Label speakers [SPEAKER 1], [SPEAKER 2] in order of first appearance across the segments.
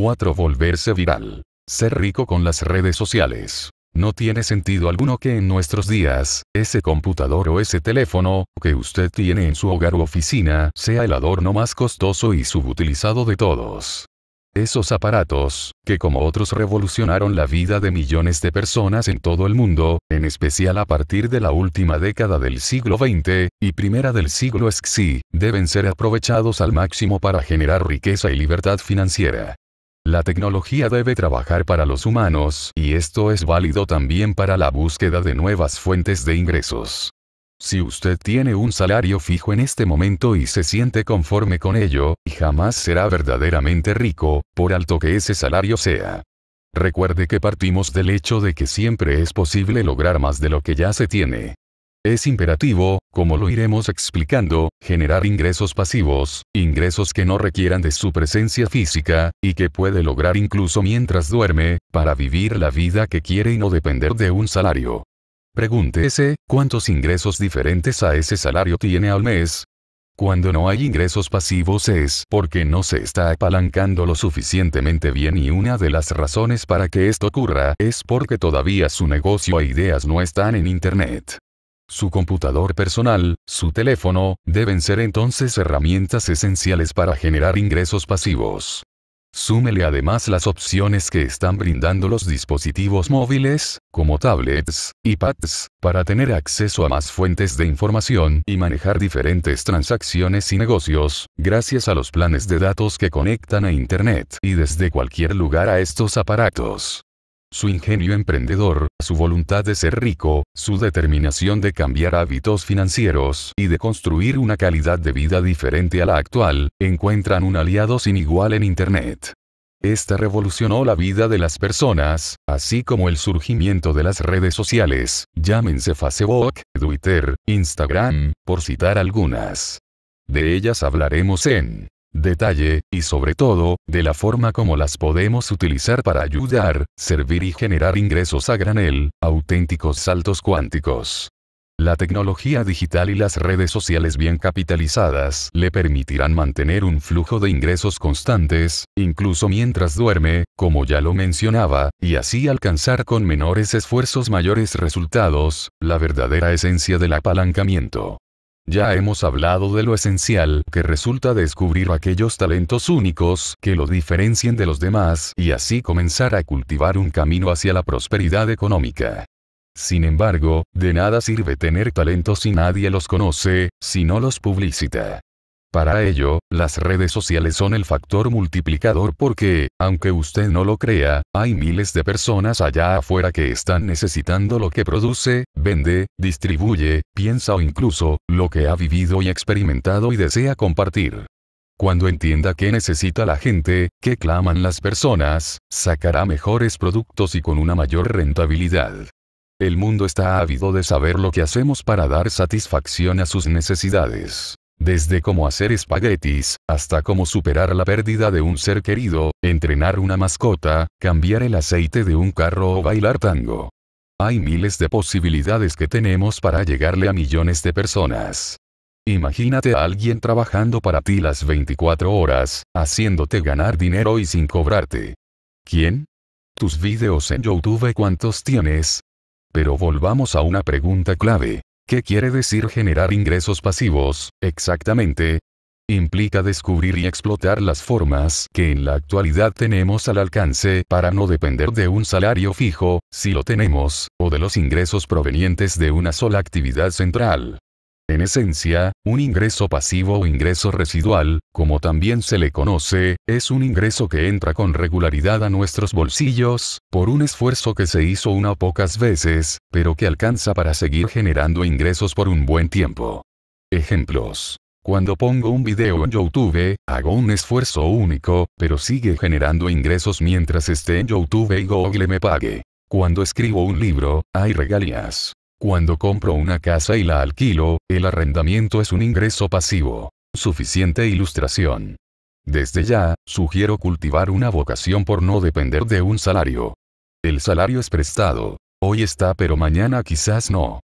[SPEAKER 1] 4. Volverse viral. Ser rico con las redes sociales. No tiene sentido alguno que en nuestros días, ese computador o ese teléfono, que usted tiene en su hogar u oficina, sea el adorno más costoso y subutilizado de todos. Esos aparatos, que como otros revolucionaron la vida de millones de personas en todo el mundo, en especial a partir de la última década del siglo XX, y primera del siglo XXI, deben ser aprovechados al máximo para generar riqueza y libertad financiera. La tecnología debe trabajar para los humanos, y esto es válido también para la búsqueda de nuevas fuentes de ingresos. Si usted tiene un salario fijo en este momento y se siente conforme con ello, jamás será verdaderamente rico, por alto que ese salario sea. Recuerde que partimos del hecho de que siempre es posible lograr más de lo que ya se tiene. Es imperativo, como lo iremos explicando, generar ingresos pasivos, ingresos que no requieran de su presencia física, y que puede lograr incluso mientras duerme, para vivir la vida que quiere y no depender de un salario. Pregúntese, ¿cuántos ingresos diferentes a ese salario tiene al mes? Cuando no hay ingresos pasivos es porque no se está apalancando lo suficientemente bien y una de las razones para que esto ocurra es porque todavía su negocio e ideas no están en Internet. Su computador personal, su teléfono, deben ser entonces herramientas esenciales para generar ingresos pasivos. Súmele además las opciones que están brindando los dispositivos móviles, como tablets, iPads, para tener acceso a más fuentes de información y manejar diferentes transacciones y negocios, gracias a los planes de datos que conectan a Internet y desde cualquier lugar a estos aparatos. Su ingenio emprendedor, su voluntad de ser rico, su determinación de cambiar hábitos financieros y de construir una calidad de vida diferente a la actual, encuentran un aliado sin igual en Internet. Esta revolucionó la vida de las personas, así como el surgimiento de las redes sociales, llámense Facebook, Twitter, Instagram, por citar algunas. De ellas hablaremos en detalle, y sobre todo, de la forma como las podemos utilizar para ayudar, servir y generar ingresos a granel, auténticos saltos cuánticos. La tecnología digital y las redes sociales bien capitalizadas le permitirán mantener un flujo de ingresos constantes, incluso mientras duerme, como ya lo mencionaba, y así alcanzar con menores esfuerzos mayores resultados, la verdadera esencia del apalancamiento. Ya hemos hablado de lo esencial que resulta descubrir aquellos talentos únicos que lo diferencien de los demás y así comenzar a cultivar un camino hacia la prosperidad económica. Sin embargo, de nada sirve tener talentos si nadie los conoce, si no los publicita. Para ello, las redes sociales son el factor multiplicador porque, aunque usted no lo crea, hay miles de personas allá afuera que están necesitando lo que produce, vende, distribuye, piensa o incluso, lo que ha vivido y experimentado y desea compartir. Cuando entienda qué necesita la gente, qué claman las personas, sacará mejores productos y con una mayor rentabilidad. El mundo está ávido de saber lo que hacemos para dar satisfacción a sus necesidades. Desde cómo hacer espaguetis, hasta cómo superar la pérdida de un ser querido, entrenar una mascota, cambiar el aceite de un carro o bailar tango. Hay miles de posibilidades que tenemos para llegarle a millones de personas. Imagínate a alguien trabajando para ti las 24 horas, haciéndote ganar dinero y sin cobrarte. ¿Quién? Tus videos en YouTube, ¿cuántos tienes? Pero volvamos a una pregunta clave. ¿Qué quiere decir generar ingresos pasivos, exactamente? Implica descubrir y explotar las formas que en la actualidad tenemos al alcance para no depender de un salario fijo, si lo tenemos, o de los ingresos provenientes de una sola actividad central en esencia, un ingreso pasivo o ingreso residual, como también se le conoce, es un ingreso que entra con regularidad a nuestros bolsillos, por un esfuerzo que se hizo una o pocas veces, pero que alcanza para seguir generando ingresos por un buen tiempo. Ejemplos. Cuando pongo un video en YouTube, hago un esfuerzo único, pero sigue generando ingresos mientras esté en YouTube y Google me pague. Cuando escribo un libro, hay regalías. Cuando compro una casa y la alquilo, el arrendamiento es un ingreso pasivo. Suficiente ilustración. Desde ya, sugiero cultivar una vocación por no depender de un salario. El salario es prestado. Hoy está pero mañana quizás no.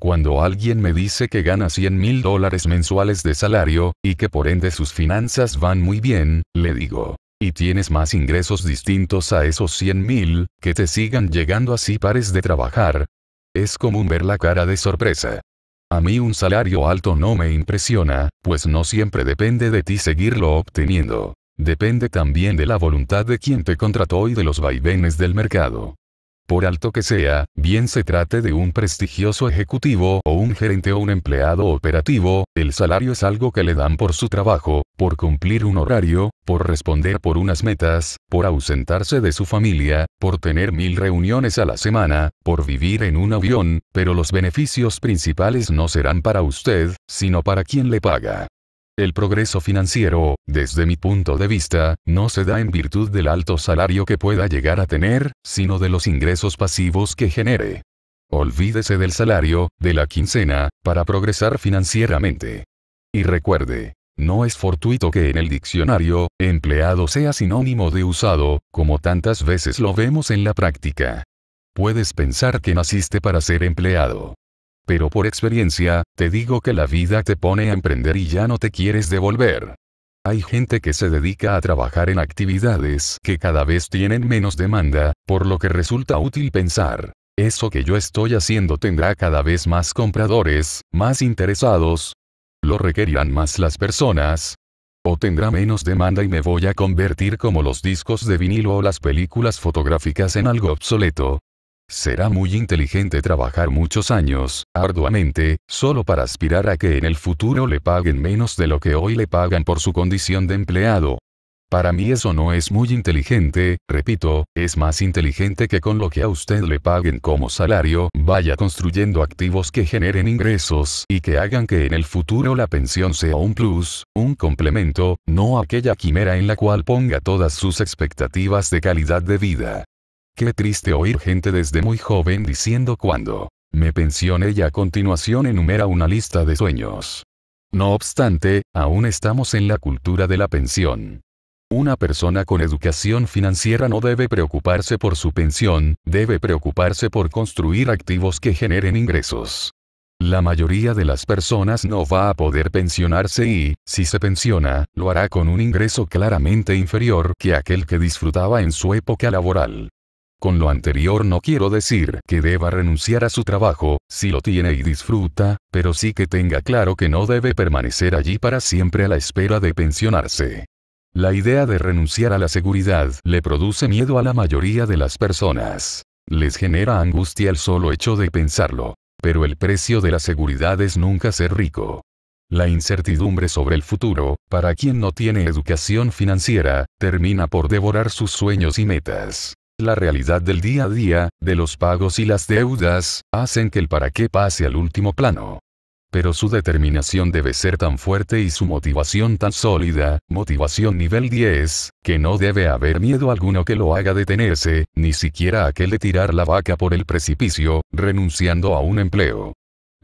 [SPEAKER 1] Cuando alguien me dice que gana 100 mil dólares mensuales de salario, y que por ende sus finanzas van muy bien, le digo, y tienes más ingresos distintos a esos 100 mil, que te sigan llegando así pares de trabajar, es común ver la cara de sorpresa. A mí un salario alto no me impresiona, pues no siempre depende de ti seguirlo obteniendo. Depende también de la voluntad de quien te contrató y de los vaivenes del mercado por alto que sea, bien se trate de un prestigioso ejecutivo o un gerente o un empleado operativo, el salario es algo que le dan por su trabajo, por cumplir un horario, por responder por unas metas, por ausentarse de su familia, por tener mil reuniones a la semana, por vivir en un avión, pero los beneficios principales no serán para usted, sino para quien le paga. El progreso financiero, desde mi punto de vista, no se da en virtud del alto salario que pueda llegar a tener, sino de los ingresos pasivos que genere. Olvídese del salario, de la quincena, para progresar financieramente. Y recuerde, no es fortuito que en el diccionario, empleado sea sinónimo de usado, como tantas veces lo vemos en la práctica. Puedes pensar que naciste para ser empleado. Pero por experiencia, te digo que la vida te pone a emprender y ya no te quieres devolver. Hay gente que se dedica a trabajar en actividades que cada vez tienen menos demanda, por lo que resulta útil pensar. Eso que yo estoy haciendo tendrá cada vez más compradores, más interesados. Lo requerirán más las personas. O tendrá menos demanda y me voy a convertir como los discos de vinilo o las películas fotográficas en algo obsoleto. Será muy inteligente trabajar muchos años, arduamente, solo para aspirar a que en el futuro le paguen menos de lo que hoy le pagan por su condición de empleado. Para mí eso no es muy inteligente, repito, es más inteligente que con lo que a usted le paguen como salario, vaya construyendo activos que generen ingresos y que hagan que en el futuro la pensión sea un plus, un complemento, no aquella quimera en la cual ponga todas sus expectativas de calidad de vida. Qué triste oír gente desde muy joven diciendo cuando me pensione. y a continuación enumera una lista de sueños. No obstante, aún estamos en la cultura de la pensión. Una persona con educación financiera no debe preocuparse por su pensión, debe preocuparse por construir activos que generen ingresos. La mayoría de las personas no va a poder pensionarse y, si se pensiona, lo hará con un ingreso claramente inferior que aquel que disfrutaba en su época laboral. Con lo anterior no quiero decir que deba renunciar a su trabajo, si lo tiene y disfruta, pero sí que tenga claro que no debe permanecer allí para siempre a la espera de pensionarse. La idea de renunciar a la seguridad le produce miedo a la mayoría de las personas. Les genera angustia el solo hecho de pensarlo. Pero el precio de la seguridad es nunca ser rico. La incertidumbre sobre el futuro, para quien no tiene educación financiera, termina por devorar sus sueños y metas la realidad del día a día, de los pagos y las deudas, hacen que el para qué pase al último plano. Pero su determinación debe ser tan fuerte y su motivación tan sólida, motivación nivel 10, que no debe haber miedo alguno que lo haga detenerse, ni siquiera aquel de tirar la vaca por el precipicio, renunciando a un empleo.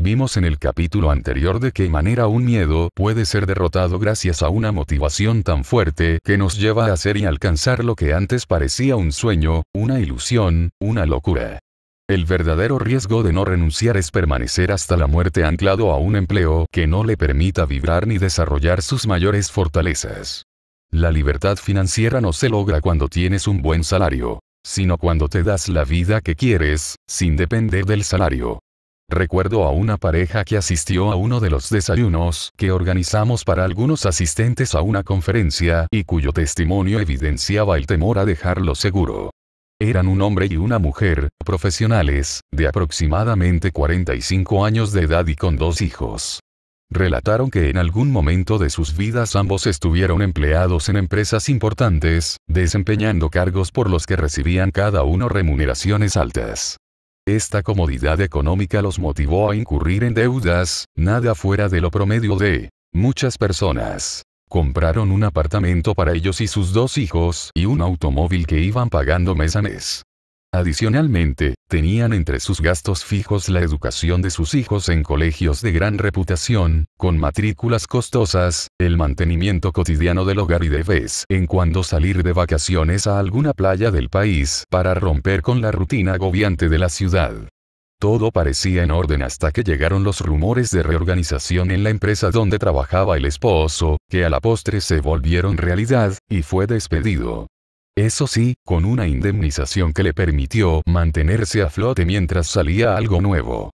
[SPEAKER 1] Vimos en el capítulo anterior de qué manera un miedo puede ser derrotado gracias a una motivación tan fuerte que nos lleva a hacer y alcanzar lo que antes parecía un sueño, una ilusión, una locura. El verdadero riesgo de no renunciar es permanecer hasta la muerte anclado a un empleo que no le permita vibrar ni desarrollar sus mayores fortalezas. La libertad financiera no se logra cuando tienes un buen salario, sino cuando te das la vida que quieres, sin depender del salario. Recuerdo a una pareja que asistió a uno de los desayunos que organizamos para algunos asistentes a una conferencia y cuyo testimonio evidenciaba el temor a dejarlo seguro. Eran un hombre y una mujer, profesionales, de aproximadamente 45 años de edad y con dos hijos. Relataron que en algún momento de sus vidas ambos estuvieron empleados en empresas importantes, desempeñando cargos por los que recibían cada uno remuneraciones altas. Esta comodidad económica los motivó a incurrir en deudas, nada fuera de lo promedio de muchas personas. Compraron un apartamento para ellos y sus dos hijos y un automóvil que iban pagando mes a mes. Adicionalmente, tenían entre sus gastos fijos la educación de sus hijos en colegios de gran reputación, con matrículas costosas, el mantenimiento cotidiano del hogar y de vez en cuando salir de vacaciones a alguna playa del país para romper con la rutina agobiante de la ciudad. Todo parecía en orden hasta que llegaron los rumores de reorganización en la empresa donde trabajaba el esposo, que a la postre se volvieron realidad, y fue despedido. Eso sí, con una indemnización que le permitió mantenerse a flote mientras salía algo nuevo.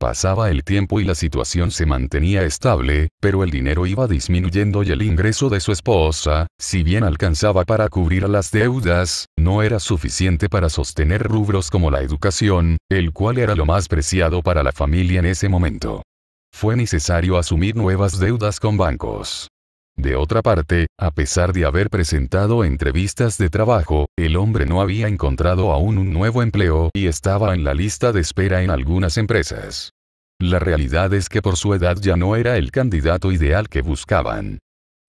[SPEAKER 1] Pasaba el tiempo y la situación se mantenía estable, pero el dinero iba disminuyendo y el ingreso de su esposa, si bien alcanzaba para cubrir las deudas, no era suficiente para sostener rubros como la educación, el cual era lo más preciado para la familia en ese momento. Fue necesario asumir nuevas deudas con bancos. De otra parte, a pesar de haber presentado entrevistas de trabajo, el hombre no había encontrado aún un nuevo empleo y estaba en la lista de espera en algunas empresas. La realidad es que por su edad ya no era el candidato ideal que buscaban.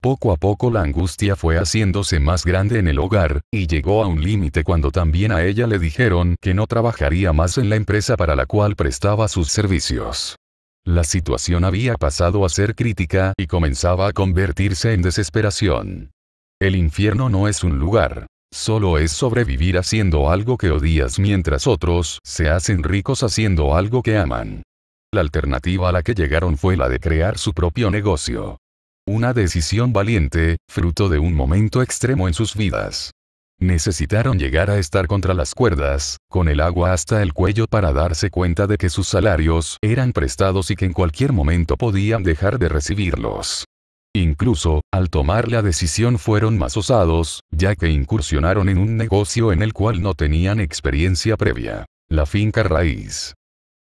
[SPEAKER 1] Poco a poco la angustia fue haciéndose más grande en el hogar, y llegó a un límite cuando también a ella le dijeron que no trabajaría más en la empresa para la cual prestaba sus servicios. La situación había pasado a ser crítica y comenzaba a convertirse en desesperación. El infierno no es un lugar. Solo es sobrevivir haciendo algo que odias mientras otros se hacen ricos haciendo algo que aman. La alternativa a la que llegaron fue la de crear su propio negocio. Una decisión valiente, fruto de un momento extremo en sus vidas. Necesitaron llegar a estar contra las cuerdas, con el agua hasta el cuello para darse cuenta de que sus salarios eran prestados y que en cualquier momento podían dejar de recibirlos. Incluso, al tomar la decisión fueron más osados, ya que incursionaron en un negocio en el cual no tenían experiencia previa. La finca raíz.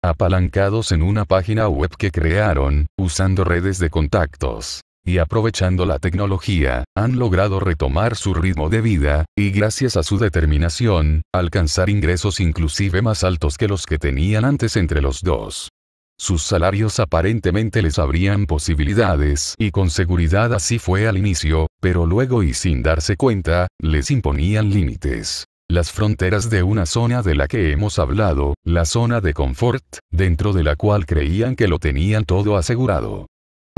[SPEAKER 1] Apalancados en una página web que crearon, usando redes de contactos, y aprovechando la tecnología, han logrado retomar su ritmo de vida, y gracias a su determinación, alcanzar ingresos inclusive más altos que los que tenían antes entre los dos. Sus salarios aparentemente les abrían posibilidades y con seguridad así fue al inicio, pero luego y sin darse cuenta, les imponían límites. Las fronteras de una zona de la que hemos hablado, la zona de confort, dentro de la cual creían que lo tenían todo asegurado.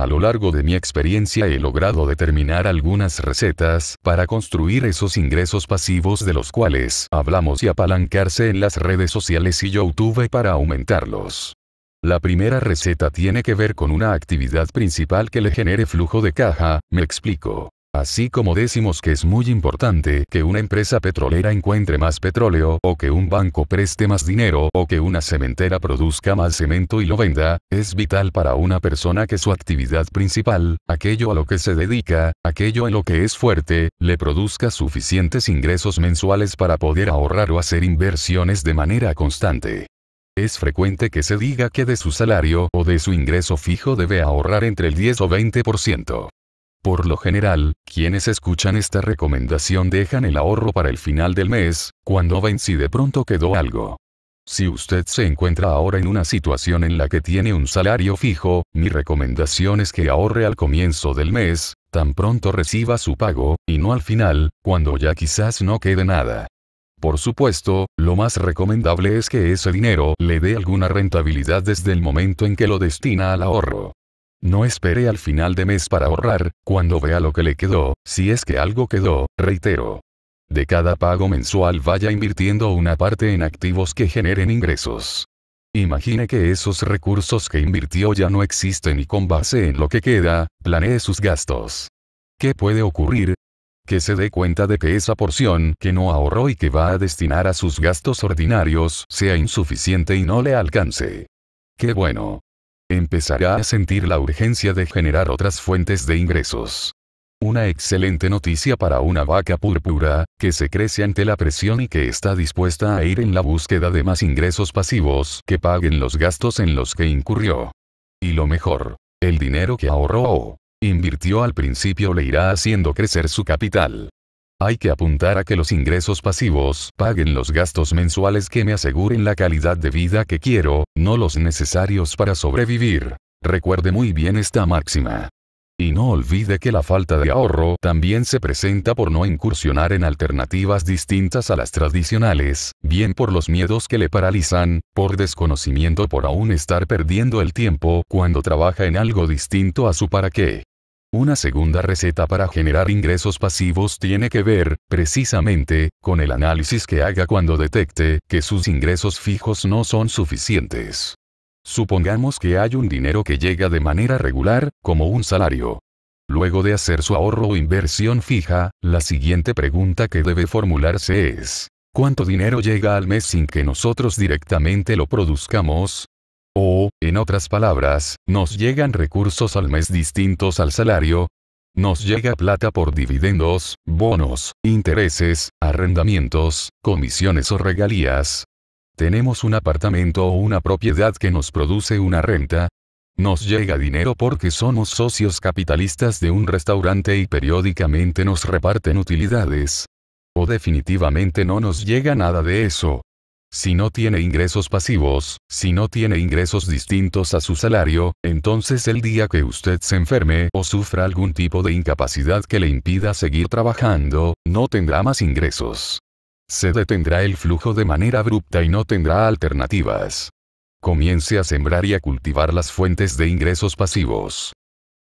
[SPEAKER 1] A lo largo de mi experiencia he logrado determinar algunas recetas para construir esos ingresos pasivos de los cuales hablamos y apalancarse en las redes sociales y YouTube para aumentarlos. La primera receta tiene que ver con una actividad principal que le genere flujo de caja, me explico así como decimos que es muy importante que una empresa petrolera encuentre más petróleo, o que un banco preste más dinero, o que una cementera produzca más cemento y lo venda, es vital para una persona que su actividad principal, aquello a lo que se dedica, aquello en lo que es fuerte, le produzca suficientes ingresos mensuales para poder ahorrar o hacer inversiones de manera constante. Es frecuente que se diga que de su salario o de su ingreso fijo debe ahorrar entre el 10 o 20%. Por lo general, quienes escuchan esta recomendación dejan el ahorro para el final del mes, cuando si de pronto quedó algo. Si usted se encuentra ahora en una situación en la que tiene un salario fijo, mi recomendación es que ahorre al comienzo del mes, tan pronto reciba su pago, y no al final, cuando ya quizás no quede nada. Por supuesto, lo más recomendable es que ese dinero le dé alguna rentabilidad desde el momento en que lo destina al ahorro. No espere al final de mes para ahorrar, cuando vea lo que le quedó, si es que algo quedó, reitero. De cada pago mensual vaya invirtiendo una parte en activos que generen ingresos. Imagine que esos recursos que invirtió ya no existen y con base en lo que queda, planee sus gastos. ¿Qué puede ocurrir? Que se dé cuenta de que esa porción que no ahorró y que va a destinar a sus gastos ordinarios sea insuficiente y no le alcance. Qué bueno, empezará a sentir la urgencia de generar otras fuentes de ingresos. Una excelente noticia para una vaca púrpura, que se crece ante la presión y que está dispuesta a ir en la búsqueda de más ingresos pasivos que paguen los gastos en los que incurrió. Y lo mejor, el dinero que ahorró o invirtió al principio le irá haciendo crecer su capital. Hay que apuntar a que los ingresos pasivos paguen los gastos mensuales que me aseguren la calidad de vida que quiero, no los necesarios para sobrevivir. Recuerde muy bien esta máxima. Y no olvide que la falta de ahorro también se presenta por no incursionar en alternativas distintas a las tradicionales, bien por los miedos que le paralizan, por desconocimiento por aún estar perdiendo el tiempo cuando trabaja en algo distinto a su para qué. Una segunda receta para generar ingresos pasivos tiene que ver, precisamente, con el análisis que haga cuando detecte que sus ingresos fijos no son suficientes. Supongamos que hay un dinero que llega de manera regular, como un salario. Luego de hacer su ahorro o inversión fija, la siguiente pregunta que debe formularse es, ¿cuánto dinero llega al mes sin que nosotros directamente lo produzcamos? O, en otras palabras, nos llegan recursos al mes distintos al salario. Nos llega plata por dividendos, bonos, intereses, arrendamientos, comisiones o regalías. Tenemos un apartamento o una propiedad que nos produce una renta. Nos llega dinero porque somos socios capitalistas de un restaurante y periódicamente nos reparten utilidades. O definitivamente no nos llega nada de eso, si no tiene ingresos pasivos, si no tiene ingresos distintos a su salario, entonces el día que usted se enferme o sufra algún tipo de incapacidad que le impida seguir trabajando, no tendrá más ingresos. Se detendrá el flujo de manera abrupta y no tendrá alternativas. Comience a sembrar y a cultivar las fuentes de ingresos pasivos.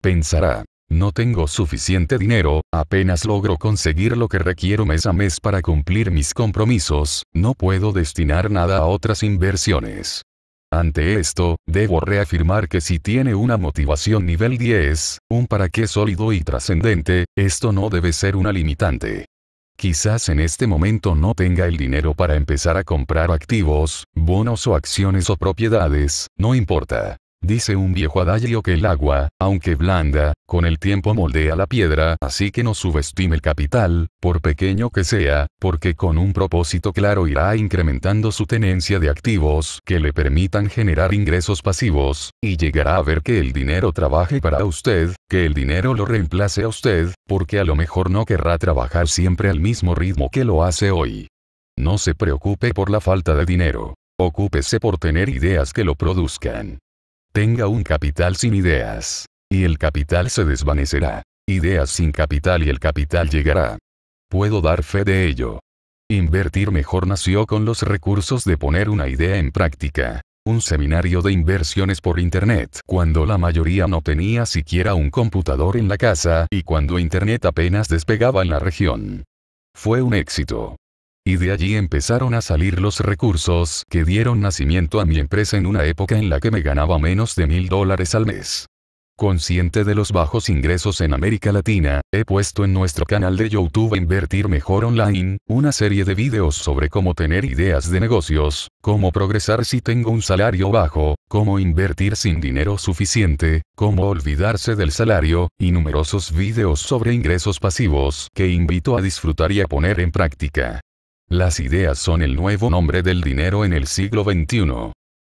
[SPEAKER 1] Pensará, no tengo suficiente dinero, apenas logro conseguir lo que requiero mes a mes para cumplir mis compromisos, no puedo destinar nada a otras inversiones. Ante esto, debo reafirmar que si tiene una motivación nivel 10, un para qué sólido y trascendente, esto no debe ser una limitante. Quizás en este momento no tenga el dinero para empezar a comprar activos, bonos o acciones o propiedades, no importa. Dice un viejo adagio que el agua, aunque blanda, con el tiempo moldea la piedra, así que no subestime el capital, por pequeño que sea, porque con un propósito claro irá incrementando su tenencia de activos que le permitan generar ingresos pasivos, y llegará a ver que el dinero trabaje para usted, que el dinero lo reemplace a usted, porque a lo mejor no querrá trabajar siempre al mismo ritmo que lo hace hoy. No se preocupe por la falta de dinero. Ocúpese por tener ideas que lo produzcan. Tenga un capital sin ideas. Y el capital se desvanecerá. Ideas sin capital y el capital llegará. Puedo dar fe de ello. Invertir mejor nació con los recursos de poner una idea en práctica. Un seminario de inversiones por Internet cuando la mayoría no tenía siquiera un computador en la casa y cuando Internet apenas despegaba en la región. Fue un éxito. Y de allí empezaron a salir los recursos que dieron nacimiento a mi empresa en una época en la que me ganaba menos de mil dólares al mes. Consciente de los bajos ingresos en América Latina, he puesto en nuestro canal de YouTube Invertir Mejor Online, una serie de videos sobre cómo tener ideas de negocios, cómo progresar si tengo un salario bajo, cómo invertir sin dinero suficiente, cómo olvidarse del salario, y numerosos videos sobre ingresos pasivos que invito a disfrutar y a poner en práctica. Las ideas son el nuevo nombre del dinero en el siglo XXI.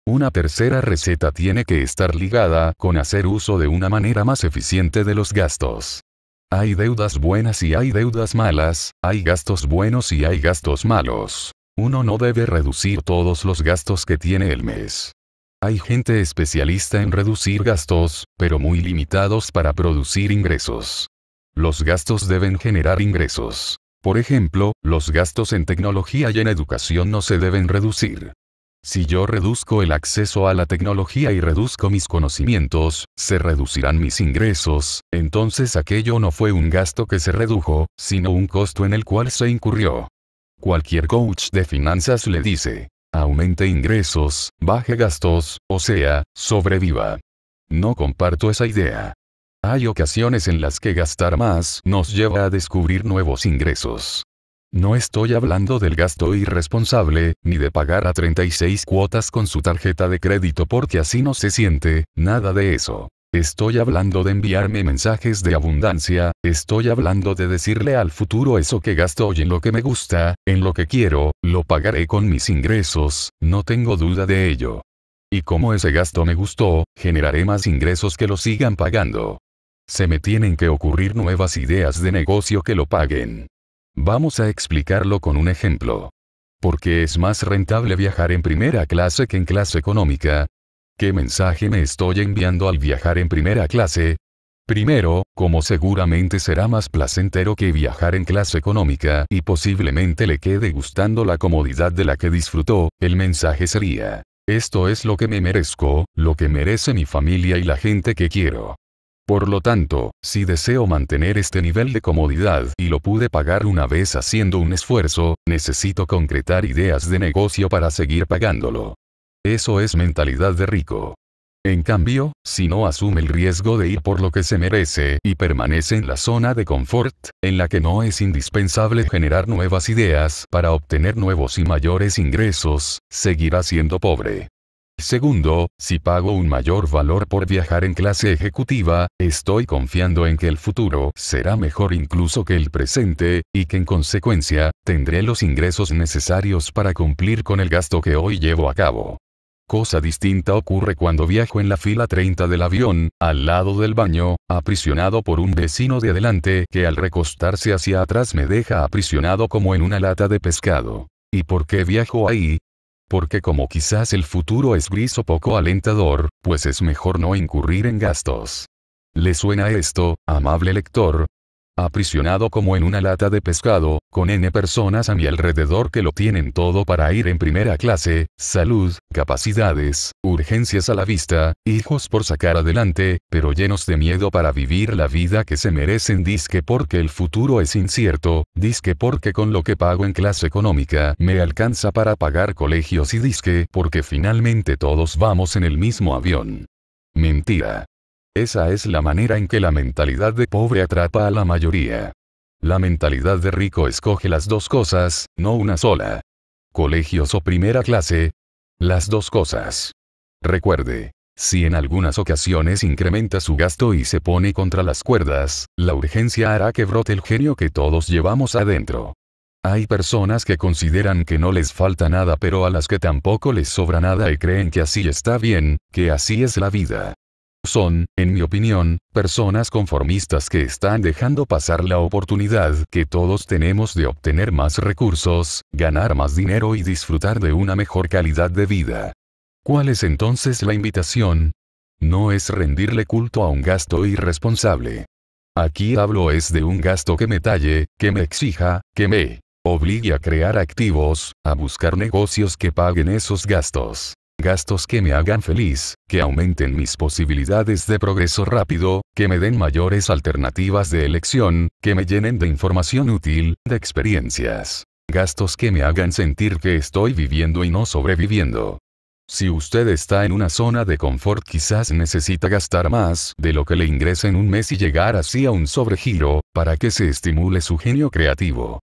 [SPEAKER 1] Una tercera receta tiene que estar ligada con hacer uso de una manera más eficiente de los gastos. Hay deudas buenas y hay deudas malas, hay gastos buenos y hay gastos malos. Uno no debe reducir todos los gastos que tiene el mes. Hay gente especialista en reducir gastos, pero muy limitados para producir ingresos. Los gastos deben generar ingresos. Por ejemplo, los gastos en tecnología y en educación no se deben reducir. Si yo reduzco el acceso a la tecnología y reduzco mis conocimientos, se reducirán mis ingresos, entonces aquello no fue un gasto que se redujo, sino un costo en el cual se incurrió. Cualquier coach de finanzas le dice, aumente ingresos, baje gastos, o sea, sobreviva. No comparto esa idea. Hay ocasiones en las que gastar más nos lleva a descubrir nuevos ingresos. No estoy hablando del gasto irresponsable, ni de pagar a 36 cuotas con su tarjeta de crédito porque así no se siente, nada de eso. Estoy hablando de enviarme mensajes de abundancia, estoy hablando de decirle al futuro eso que gasto hoy en lo que me gusta, en lo que quiero, lo pagaré con mis ingresos, no tengo duda de ello. Y como ese gasto me gustó, generaré más ingresos que lo sigan pagando. Se me tienen que ocurrir nuevas ideas de negocio que lo paguen. Vamos a explicarlo con un ejemplo. ¿Por qué es más rentable viajar en primera clase que en clase económica? ¿Qué mensaje me estoy enviando al viajar en primera clase? Primero, como seguramente será más placentero que viajar en clase económica y posiblemente le quede gustando la comodidad de la que disfrutó, el mensaje sería, esto es lo que me merezco, lo que merece mi familia y la gente que quiero. Por lo tanto, si deseo mantener este nivel de comodidad y lo pude pagar una vez haciendo un esfuerzo, necesito concretar ideas de negocio para seguir pagándolo. Eso es mentalidad de rico. En cambio, si no asume el riesgo de ir por lo que se merece y permanece en la zona de confort, en la que no es indispensable generar nuevas ideas para obtener nuevos y mayores ingresos, seguirá siendo pobre. Segundo, si pago un mayor valor por viajar en clase ejecutiva, estoy confiando en que el futuro será mejor incluso que el presente, y que en consecuencia, tendré los ingresos necesarios para cumplir con el gasto que hoy llevo a cabo. Cosa distinta ocurre cuando viajo en la fila 30 del avión, al lado del baño, aprisionado por un vecino de adelante que al recostarse hacia atrás me deja aprisionado como en una lata de pescado. ¿Y por qué viajo ahí? porque como quizás el futuro es gris o poco alentador, pues es mejor no incurrir en gastos. ¿Le suena esto, amable lector? aprisionado como en una lata de pescado, con N personas a mi alrededor que lo tienen todo para ir en primera clase, salud, capacidades, urgencias a la vista, hijos por sacar adelante, pero llenos de miedo para vivir la vida que se merecen disque porque el futuro es incierto, disque porque con lo que pago en clase económica me alcanza para pagar colegios y disque porque finalmente todos vamos en el mismo avión. Mentira. Esa es la manera en que la mentalidad de pobre atrapa a la mayoría. La mentalidad de rico escoge las dos cosas, no una sola. Colegios o primera clase. Las dos cosas. Recuerde, si en algunas ocasiones incrementa su gasto y se pone contra las cuerdas, la urgencia hará que brote el genio que todos llevamos adentro. Hay personas que consideran que no les falta nada pero a las que tampoco les sobra nada y creen que así está bien, que así es la vida. Son, en mi opinión, personas conformistas que están dejando pasar la oportunidad que todos tenemos de obtener más recursos, ganar más dinero y disfrutar de una mejor calidad de vida. ¿Cuál es entonces la invitación? No es rendirle culto a un gasto irresponsable. Aquí hablo es de un gasto que me talle, que me exija, que me obligue a crear activos, a buscar negocios que paguen esos gastos gastos que me hagan feliz, que aumenten mis posibilidades de progreso rápido, que me den mayores alternativas de elección, que me llenen de información útil, de experiencias. Gastos que me hagan sentir que estoy viviendo y no sobreviviendo. Si usted está en una zona de confort quizás necesita gastar más de lo que le ingresa en un mes y llegar así a un sobregiro, para que se estimule su genio creativo.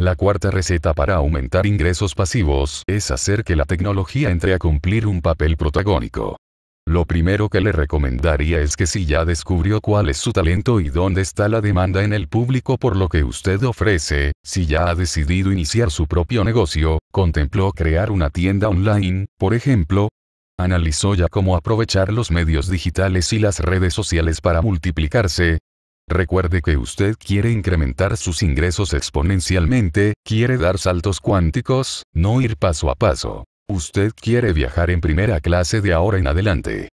[SPEAKER 1] La cuarta receta para aumentar ingresos pasivos es hacer que la tecnología entre a cumplir un papel protagónico. Lo primero que le recomendaría es que si ya descubrió cuál es su talento y dónde está la demanda en el público por lo que usted ofrece, si ya ha decidido iniciar su propio negocio, contempló crear una tienda online, por ejemplo, analizó ya cómo aprovechar los medios digitales y las redes sociales para multiplicarse, Recuerde que usted quiere incrementar sus ingresos exponencialmente, quiere dar saltos cuánticos, no ir paso a paso. Usted quiere viajar en primera clase de ahora en adelante.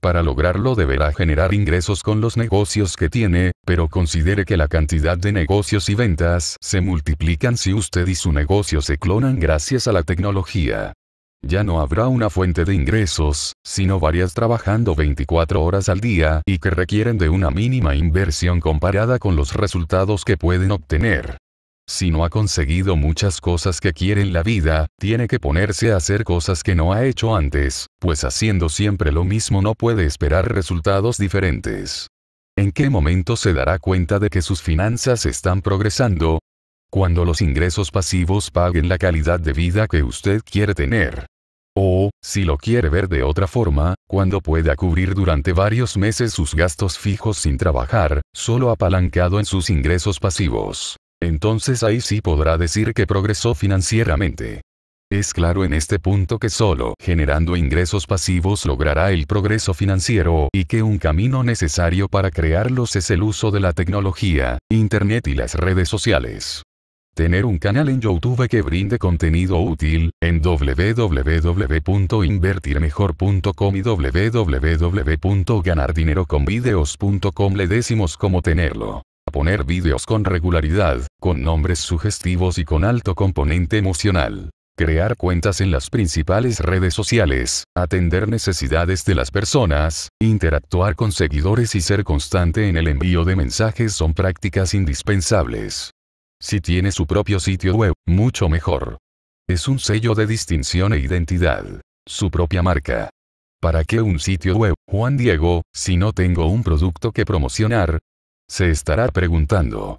[SPEAKER 1] Para lograrlo deberá generar ingresos con los negocios que tiene, pero considere que la cantidad de negocios y ventas se multiplican si usted y su negocio se clonan gracias a la tecnología. Ya no habrá una fuente de ingresos, sino varias trabajando 24 horas al día y que requieren de una mínima inversión comparada con los resultados que pueden obtener. Si no ha conseguido muchas cosas que quiere en la vida, tiene que ponerse a hacer cosas que no ha hecho antes, pues haciendo siempre lo mismo no puede esperar resultados diferentes. ¿En qué momento se dará cuenta de que sus finanzas están progresando? Cuando los ingresos pasivos paguen la calidad de vida que usted quiere tener. O, si lo quiere ver de otra forma, cuando pueda cubrir durante varios meses sus gastos fijos sin trabajar, solo apalancado en sus ingresos pasivos. Entonces ahí sí podrá decir que progresó financieramente. Es claro en este punto que solo generando ingresos pasivos logrará el progreso financiero y que un camino necesario para crearlos es el uso de la tecnología, Internet y las redes sociales. Tener un canal en YouTube que brinde contenido útil, en www.invertirmejor.com y www.ganardineroconvideos.com le decimos cómo tenerlo. Poner videos con regularidad, con nombres sugestivos y con alto componente emocional crear cuentas en las principales redes sociales, atender necesidades de las personas, interactuar con seguidores y ser constante en el envío de mensajes son prácticas indispensables. Si tiene su propio sitio web, mucho mejor. Es un sello de distinción e identidad. Su propia marca. ¿Para qué un sitio web, Juan Diego, si no tengo un producto que promocionar? Se estará preguntando.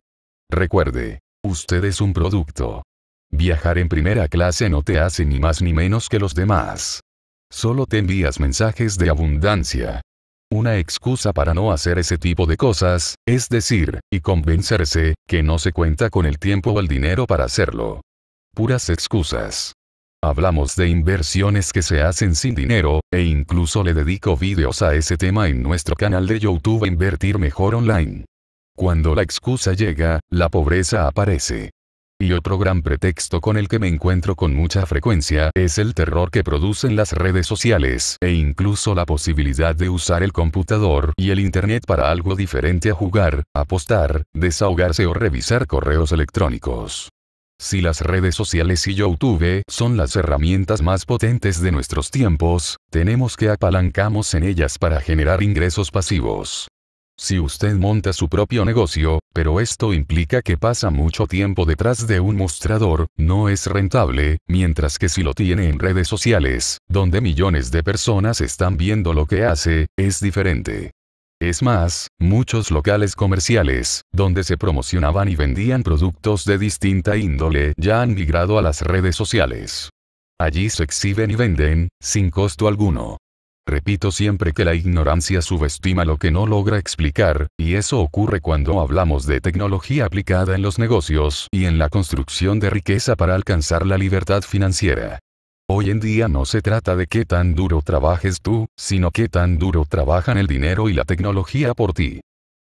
[SPEAKER 1] Recuerde, usted es un producto. Viajar en primera clase no te hace ni más ni menos que los demás. Solo te envías mensajes de abundancia una excusa para no hacer ese tipo de cosas, es decir, y convencerse, que no se cuenta con el tiempo o el dinero para hacerlo. Puras excusas. Hablamos de inversiones que se hacen sin dinero, e incluso le dedico vídeos a ese tema en nuestro canal de YouTube Invertir Mejor Online. Cuando la excusa llega, la pobreza aparece. Y otro gran pretexto con el que me encuentro con mucha frecuencia es el terror que producen las redes sociales e incluso la posibilidad de usar el computador y el Internet para algo diferente a jugar, apostar, desahogarse o revisar correos electrónicos. Si las redes sociales y YouTube son las herramientas más potentes de nuestros tiempos, tenemos que apalancamos en ellas para generar ingresos pasivos. Si usted monta su propio negocio, pero esto implica que pasa mucho tiempo detrás de un mostrador, no es rentable, mientras que si lo tiene en redes sociales, donde millones de personas están viendo lo que hace, es diferente. Es más, muchos locales comerciales, donde se promocionaban y vendían productos de distinta índole, ya han migrado a las redes sociales. Allí se exhiben y venden, sin costo alguno. Repito siempre que la ignorancia subestima lo que no logra explicar, y eso ocurre cuando hablamos de tecnología aplicada en los negocios y en la construcción de riqueza para alcanzar la libertad financiera. Hoy en día no se trata de qué tan duro trabajes tú, sino qué tan duro trabajan el dinero y la tecnología por ti.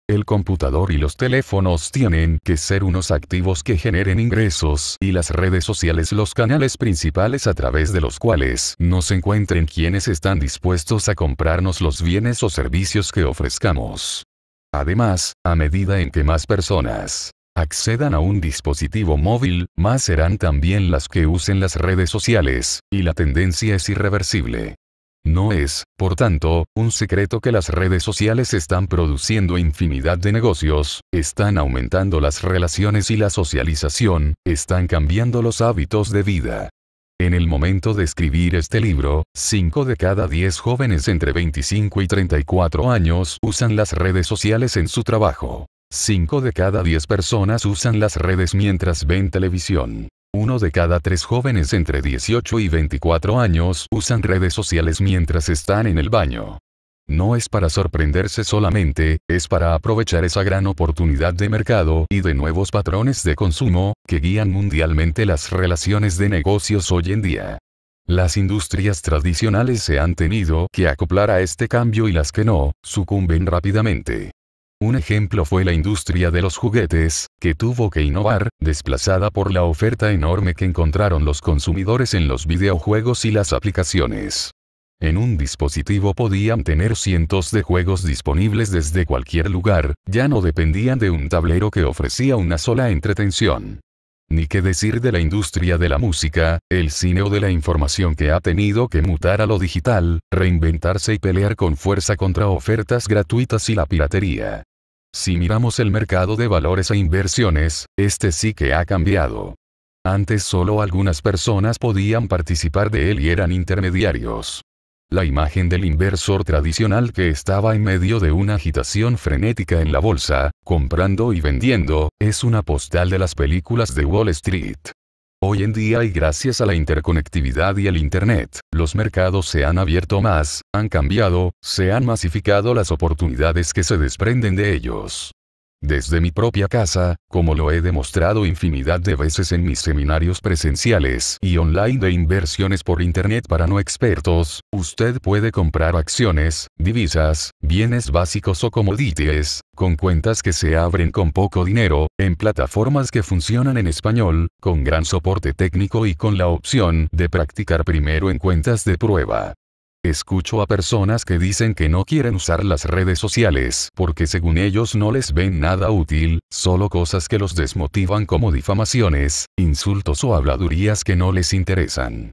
[SPEAKER 1] El computador y los teléfonos tienen que ser unos activos que generen ingresos y las redes sociales los canales principales a través de los cuales nos encuentren quienes están dispuestos a comprarnos los bienes o servicios que ofrezcamos. Además, a medida en que más personas accedan a un dispositivo móvil, más serán también las que usen las redes sociales, y la tendencia es irreversible. No es, por tanto, un secreto que las redes sociales están produciendo infinidad de negocios, están aumentando las relaciones y la socialización, están cambiando los hábitos de vida. En el momento de escribir este libro, 5 de cada 10 jóvenes entre 25 y 34 años usan las redes sociales en su trabajo. 5 de cada 10 personas usan las redes mientras ven televisión. Uno de cada tres jóvenes entre 18 y 24 años usan redes sociales mientras están en el baño. No es para sorprenderse solamente, es para aprovechar esa gran oportunidad de mercado y de nuevos patrones de consumo, que guían mundialmente las relaciones de negocios hoy en día. Las industrias tradicionales se han tenido que acoplar a este cambio y las que no, sucumben rápidamente. Un ejemplo fue la industria de los juguetes, que tuvo que innovar, desplazada por la oferta enorme que encontraron los consumidores en los videojuegos y las aplicaciones. En un dispositivo podían tener cientos de juegos disponibles desde cualquier lugar, ya no dependían de un tablero que ofrecía una sola entretención. Ni qué decir de la industria de la música, el cine o de la información que ha tenido que mutar a lo digital, reinventarse y pelear con fuerza contra ofertas gratuitas y la piratería. Si miramos el mercado de valores e inversiones, este sí que ha cambiado. Antes solo algunas personas podían participar de él y eran intermediarios. La imagen del inversor tradicional que estaba en medio de una agitación frenética en la bolsa, comprando y vendiendo, es una postal de las películas de Wall Street. Hoy en día y gracias a la interconectividad y el Internet, los mercados se han abierto más, han cambiado, se han masificado las oportunidades que se desprenden de ellos. Desde mi propia casa, como lo he demostrado infinidad de veces en mis seminarios presenciales y online de inversiones por Internet para no expertos, usted puede comprar acciones, divisas, bienes básicos o commodities, con cuentas que se abren con poco dinero, en plataformas que funcionan en español, con gran soporte técnico y con la opción de practicar primero en cuentas de prueba. Escucho a personas que dicen que no quieren usar las redes sociales porque según ellos no les ven nada útil, solo cosas que los desmotivan como difamaciones, insultos o habladurías que no les interesan.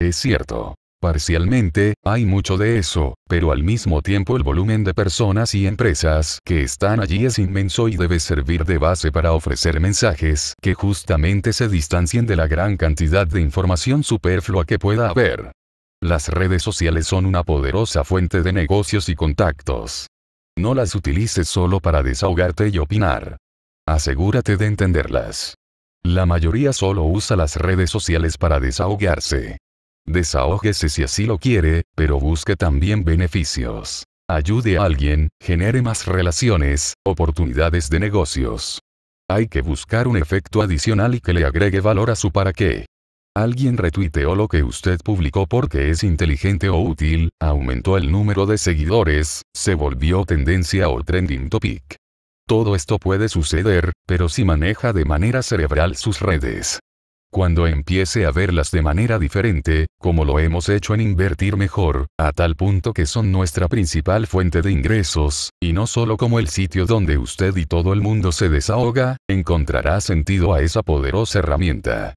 [SPEAKER 1] Es cierto. Parcialmente, hay mucho de eso, pero al mismo tiempo el volumen de personas y empresas que están allí es inmenso y debe servir de base para ofrecer mensajes que justamente se distancien de la gran cantidad de información superflua que pueda haber. Las redes sociales son una poderosa fuente de negocios y contactos. No las utilices solo para desahogarte y opinar. Asegúrate de entenderlas. La mayoría solo usa las redes sociales para desahogarse. Desahógese si así lo quiere, pero busque también beneficios. Ayude a alguien, genere más relaciones, oportunidades de negocios. Hay que buscar un efecto adicional y que le agregue valor a su para qué. Alguien retuiteó lo que usted publicó porque es inteligente o útil, aumentó el número de seguidores, se volvió tendencia o trending topic. Todo esto puede suceder, pero si maneja de manera cerebral sus redes. Cuando empiece a verlas de manera diferente, como lo hemos hecho en invertir mejor, a tal punto que son nuestra principal fuente de ingresos, y no solo como el sitio donde usted y todo el mundo se desahoga, encontrará sentido a esa poderosa herramienta.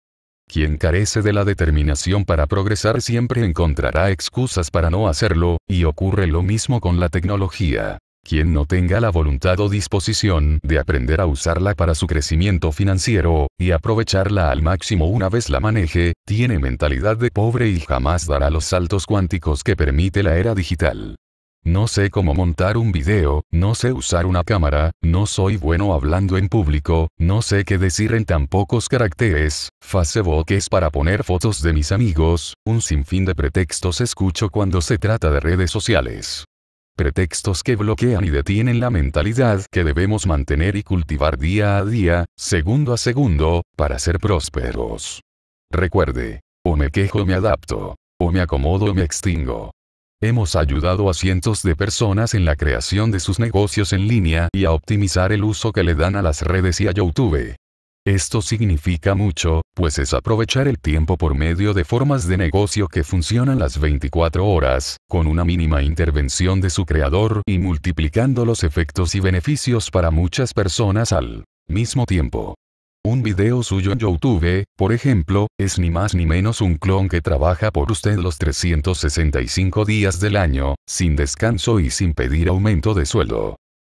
[SPEAKER 1] Quien carece de la determinación para progresar siempre encontrará excusas para no hacerlo, y ocurre lo mismo con la tecnología. Quien no tenga la voluntad o disposición de aprender a usarla para su crecimiento financiero, y aprovecharla al máximo una vez la maneje, tiene mentalidad de pobre y jamás dará los saltos cuánticos que permite la era digital. No sé cómo montar un video, no sé usar una cámara, no soy bueno hablando en público, no sé qué decir en tan pocos caracteres, Facebook es para poner fotos de mis amigos, un sinfín de pretextos escucho cuando se trata de redes sociales. Pretextos que bloquean y detienen la mentalidad que debemos mantener y cultivar día a día, segundo a segundo, para ser prósperos. Recuerde, o me quejo o me adapto, o me acomodo o me extingo. Hemos ayudado a cientos de personas en la creación de sus negocios en línea y a optimizar el uso que le dan a las redes y a YouTube. Esto significa mucho, pues es aprovechar el tiempo por medio de formas de negocio que funcionan las 24 horas, con una mínima intervención de su creador y multiplicando los efectos y beneficios para muchas personas al mismo tiempo. Un video suyo en YouTube, por ejemplo, es ni más ni menos un clon que trabaja por usted los 365 días del año, sin descanso y sin pedir aumento de sueldo.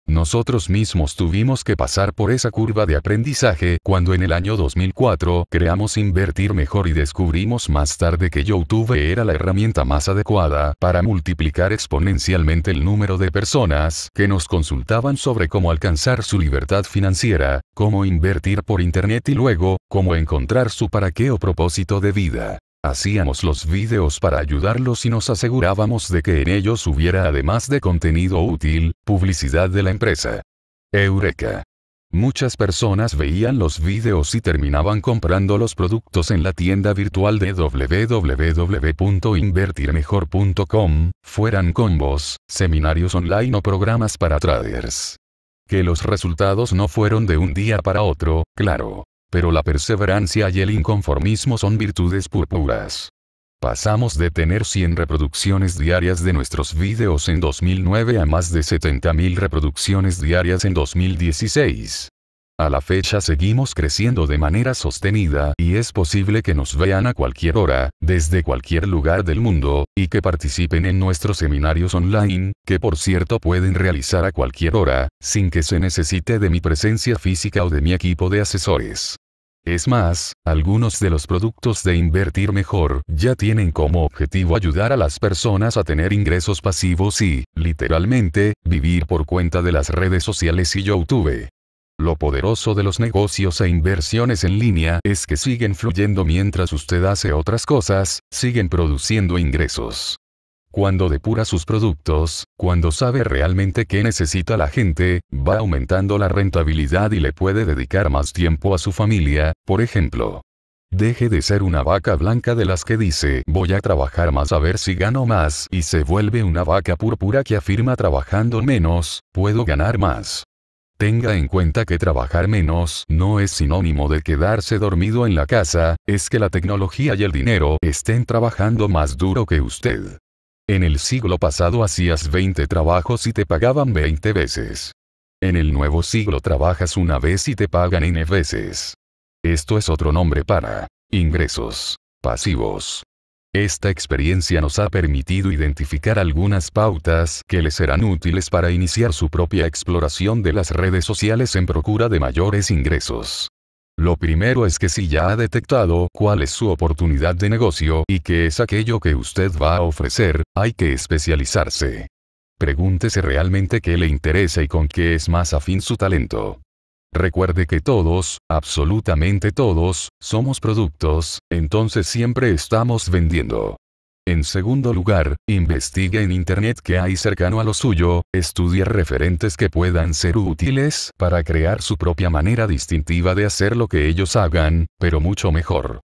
[SPEAKER 1] Nosotros mismos tuvimos que pasar por esa curva de aprendizaje cuando en el año 2004 creamos Invertir Mejor y descubrimos más tarde que YouTube era la herramienta más adecuada para multiplicar exponencialmente el número de personas que nos consultaban sobre cómo alcanzar su libertad financiera, cómo invertir por Internet y luego, cómo encontrar su para qué o propósito de vida. Hacíamos los vídeos para ayudarlos y nos asegurábamos de que en ellos hubiera además de contenido útil, publicidad de la empresa. Eureka. Muchas personas veían los vídeos y terminaban comprando los productos en la tienda virtual de www.invertirmejor.com, fueran combos, seminarios online o programas para traders. Que los resultados no fueron de un día para otro, claro. Pero la perseverancia y el inconformismo son virtudes purpuras. Pasamos de tener 100 reproducciones diarias de nuestros vídeos en 2009 a más de 70.000 reproducciones diarias en 2016. A la fecha seguimos creciendo de manera sostenida y es posible que nos vean a cualquier hora, desde cualquier lugar del mundo, y que participen en nuestros seminarios online, que por cierto pueden realizar a cualquier hora, sin que se necesite de mi presencia física o de mi equipo de asesores. Es más, algunos de los productos de Invertir Mejor ya tienen como objetivo ayudar a las personas a tener ingresos pasivos y, literalmente, vivir por cuenta de las redes sociales y YouTube. Lo poderoso de los negocios e inversiones en línea es que siguen fluyendo mientras usted hace otras cosas, siguen produciendo ingresos. Cuando depura sus productos, cuando sabe realmente qué necesita la gente, va aumentando la rentabilidad y le puede dedicar más tiempo a su familia, por ejemplo. Deje de ser una vaca blanca de las que dice, voy a trabajar más a ver si gano más, y se vuelve una vaca púrpura que afirma trabajando menos, puedo ganar más. Tenga en cuenta que trabajar menos no es sinónimo de quedarse dormido en la casa, es que la tecnología y el dinero estén trabajando más duro que usted. En el siglo pasado hacías 20 trabajos y te pagaban 20 veces. En el nuevo siglo trabajas una vez y te pagan N veces. Esto es otro nombre para ingresos pasivos. Esta experiencia nos ha permitido identificar algunas pautas que le serán útiles para iniciar su propia exploración de las redes sociales en procura de mayores ingresos. Lo primero es que si ya ha detectado cuál es su oportunidad de negocio y qué es aquello que usted va a ofrecer, hay que especializarse. Pregúntese realmente qué le interesa y con qué es más afín su talento. Recuerde que todos, absolutamente todos, somos productos, entonces siempre estamos vendiendo. En segundo lugar, investigue en Internet que hay cercano a lo suyo, estudie referentes que puedan ser útiles para crear su propia manera distintiva de hacer lo que ellos hagan, pero mucho mejor.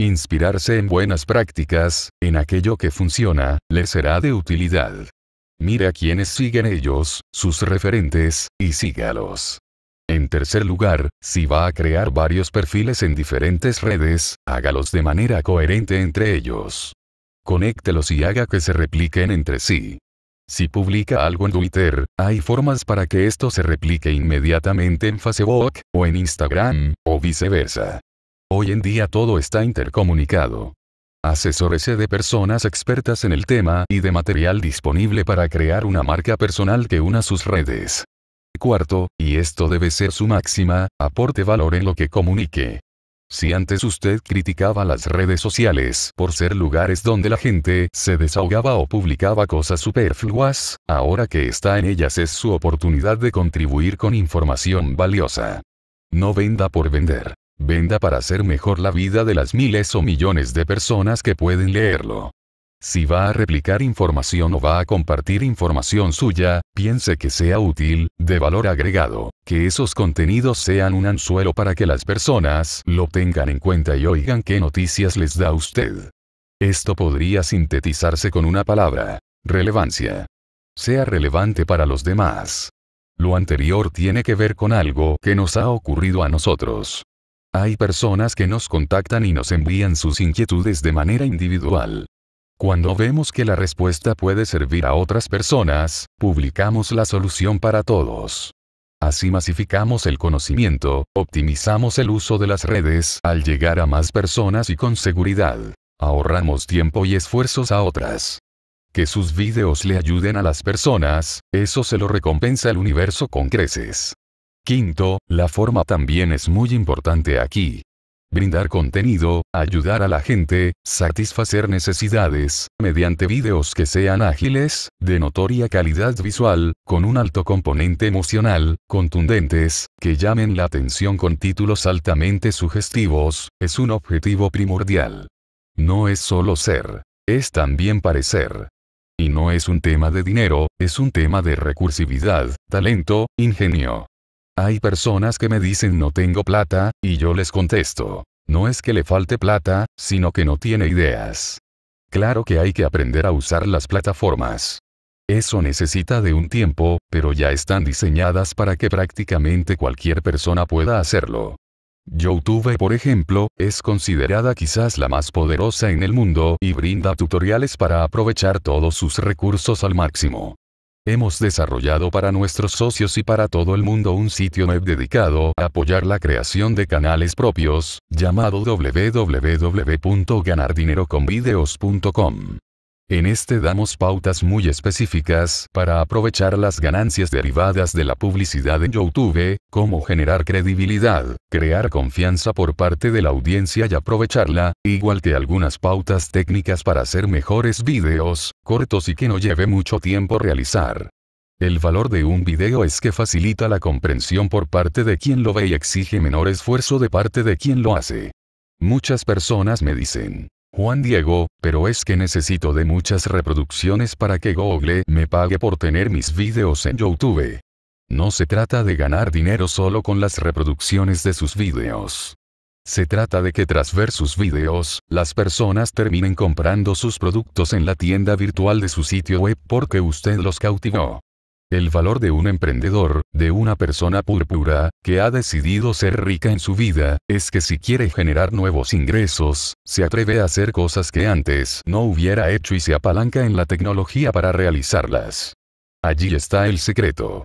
[SPEAKER 1] Inspirarse en buenas prácticas, en aquello que funciona, le será de utilidad. Mira quienes siguen ellos, sus referentes, y sígalos. En tercer lugar, si va a crear varios perfiles en diferentes redes, hágalos de manera coherente entre ellos. Conéctelos y haga que se repliquen entre sí. Si publica algo en Twitter, hay formas para que esto se replique inmediatamente en Facebook, o en Instagram, o viceversa. Hoy en día todo está intercomunicado. Asesórese de personas expertas en el tema y de material disponible para crear una marca personal que una sus redes. Cuarto, y esto debe ser su máxima, aporte valor en lo que comunique. Si antes usted criticaba las redes sociales por ser lugares donde la gente se desahogaba o publicaba cosas superfluas, ahora que está en ellas es su oportunidad de contribuir con información valiosa. No venda por vender. Venda para hacer mejor la vida de las miles o millones de personas que pueden leerlo. Si va a replicar información o va a compartir información suya, piense que sea útil, de valor agregado, que esos contenidos sean un anzuelo para que las personas lo tengan en cuenta y oigan qué noticias les da usted. Esto podría sintetizarse con una palabra, relevancia. Sea relevante para los demás. Lo anterior tiene que ver con algo que nos ha ocurrido a nosotros. Hay personas que nos contactan y nos envían sus inquietudes de manera individual, cuando vemos que la respuesta puede servir a otras personas, publicamos la solución para todos. Así masificamos el conocimiento, optimizamos el uso de las redes al llegar a más personas y con seguridad. Ahorramos tiempo y esfuerzos a otras. Que sus videos le ayuden a las personas, eso se lo recompensa el universo con creces. Quinto, la forma también es muy importante aquí brindar contenido, ayudar a la gente, satisfacer necesidades, mediante vídeos que sean ágiles, de notoria calidad visual, con un alto componente emocional, contundentes, que llamen la atención con títulos altamente sugestivos, es un objetivo primordial. No es solo ser, es también parecer. Y no es un tema de dinero, es un tema de recursividad, talento, ingenio. Hay personas que me dicen no tengo plata, y yo les contesto. No es que le falte plata, sino que no tiene ideas. Claro que hay que aprender a usar las plataformas. Eso necesita de un tiempo, pero ya están diseñadas para que prácticamente cualquier persona pueda hacerlo. YouTube, por ejemplo, es considerada quizás la más poderosa en el mundo y brinda tutoriales para aprovechar todos sus recursos al máximo. Hemos desarrollado para nuestros socios y para todo el mundo un sitio web dedicado a apoyar la creación de canales propios, llamado www.ganardineroconvideos.com. En este damos pautas muy específicas para aprovechar las ganancias derivadas de la publicidad en YouTube, cómo generar credibilidad, crear confianza por parte de la audiencia y aprovecharla, igual que algunas pautas técnicas para hacer mejores videos, cortos y que no lleve mucho tiempo realizar. El valor de un video es que facilita la comprensión por parte de quien lo ve y exige menor esfuerzo de parte de quien lo hace. Muchas personas me dicen, Juan Diego, pero es que necesito de muchas reproducciones para que Google me pague por tener mis videos en YouTube. No se trata de ganar dinero solo con las reproducciones de sus videos. Se trata de que tras ver sus videos, las personas terminen comprando sus productos en la tienda virtual de su sitio web porque usted los cautivó. El valor de un emprendedor, de una persona púrpura, que ha decidido ser rica en su vida, es que si quiere generar nuevos ingresos, se atreve a hacer cosas que antes no hubiera hecho y se apalanca en la tecnología para realizarlas. Allí está el secreto.